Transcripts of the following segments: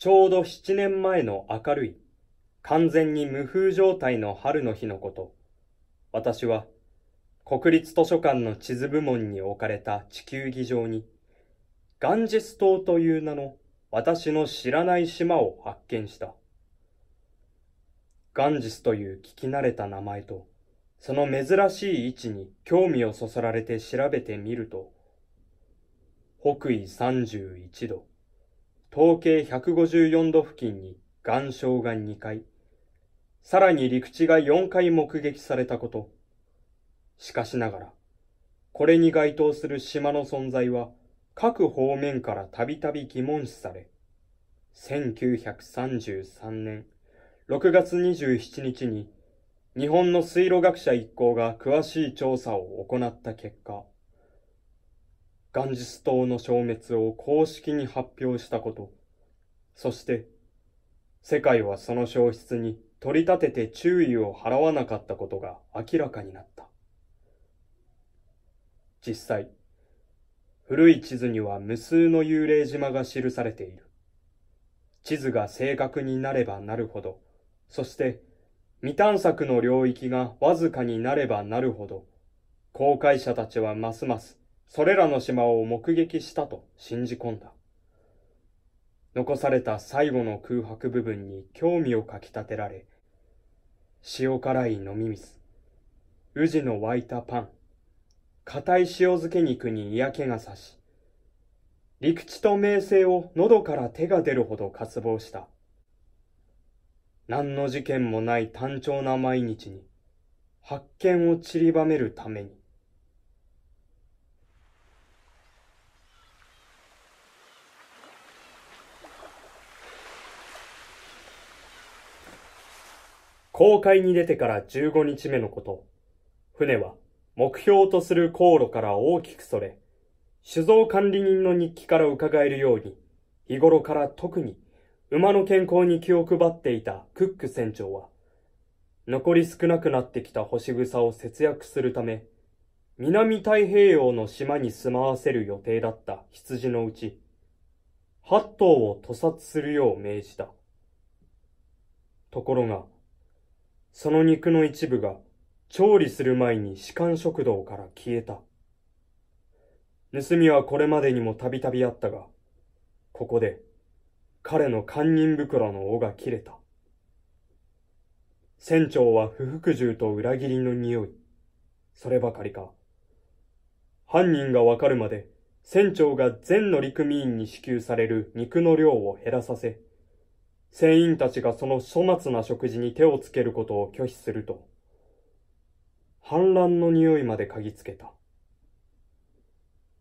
ちょうど7年前の明るい、完全に無風状態の春の日のこと、私は国立図書館の地図部門に置かれた地球儀上に、ガンジス島という名の私の知らない島を発見した。ガンジスという聞き慣れた名前と、その珍しい位置に興味をそそられて調べてみると、北緯31度。統計154度付近に岩礁が2回、さらに陸地が4回目撃されたこと。しかしながら、これに該当する島の存在は各方面からたびたび疑問視され、1933年6月27日に日本の水路学者一行が詳しい調査を行った結果、ガンジス島の消滅を公式に発表したこと、そして、世界はその消失に取り立てて注意を払わなかったことが明らかになった。実際、古い地図には無数の幽霊島が記されている。地図が正確になればなるほど、そして未探索の領域がわずかになればなるほど、公開者たちはますますそれらの島を目撃したと信じ込んだ。残された最後の空白部分に興味をかき立てられ、塩辛い飲み水、宇治の湧いたパン、硬い塩漬け肉に嫌気がさし、陸地と名声を喉から手が出るほど渇望した。何の事件もない単調な毎日に、発見を散りばめるために。公海に出てから15日目のこと、船は目標とする航路から大きくそれ、酒造管理人の日記から伺えるように、日頃から特に馬の健康に気を配っていたクック船長は、残り少なくなってきた干し草を節約するため、南太平洋の島に住まわせる予定だった羊のうち、8頭を屠殺するよう命じた。ところが、その肉の一部が調理する前に士官食堂から消えた。盗みはこれまでにもたびたびあったが、ここで彼の堪忍袋の尾が切れた。船長は不服従と裏切りの匂い。そればかりか。犯人がわかるまで船長が全乗組員に支給される肉の量を減らさせ、船員たちがその粗末な食事に手をつけることを拒否すると、反乱の匂いまで嗅ぎつけた。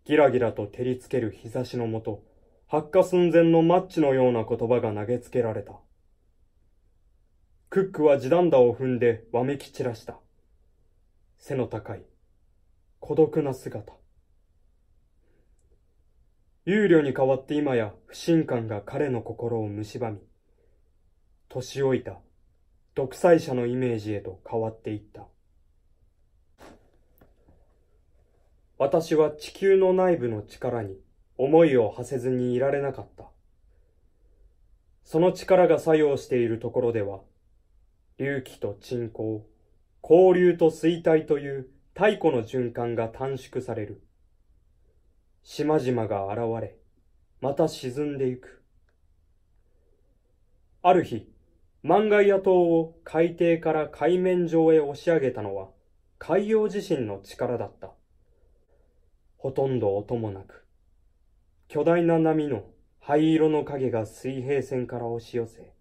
ギラギラと照りつける日差しのもと、発火寸前のマッチのような言葉が投げつけられた。クックは地団打を踏んでわめき散らした。背の高い、孤独な姿。憂慮に変わって今や不信感が彼の心を蝕み、年老いた独裁者のイメージへと変わっていった私は地球の内部の力に思いを馳せずにいられなかったその力が作用しているところでは隆起と沈降交流と衰退という太古の循環が短縮される島々が現れまた沈んでいくある日万が野島を海底から海面上へ押し上げたのは海洋地震の力だった。ほとんど音もなく、巨大な波の灰色の影が水平線から押し寄せ、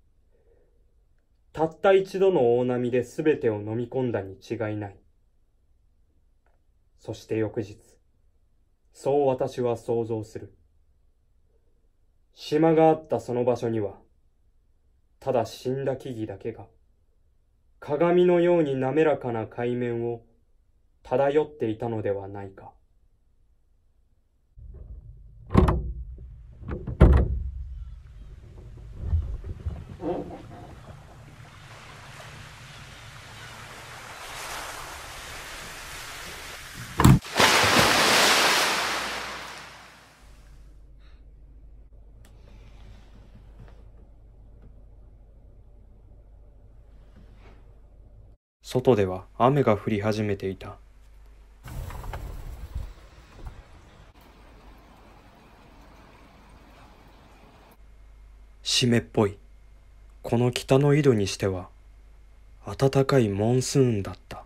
たった一度の大波で全てを飲み込んだに違いない。そして翌日、そう私は想像する。島があったその場所には、ただ死んだ木々だけが、鏡のように滑らかな海面を漂っていたのではないか。外では雨が降り始めていた。湿っぽいこの北の井戸にしては暖かいモンスーンだった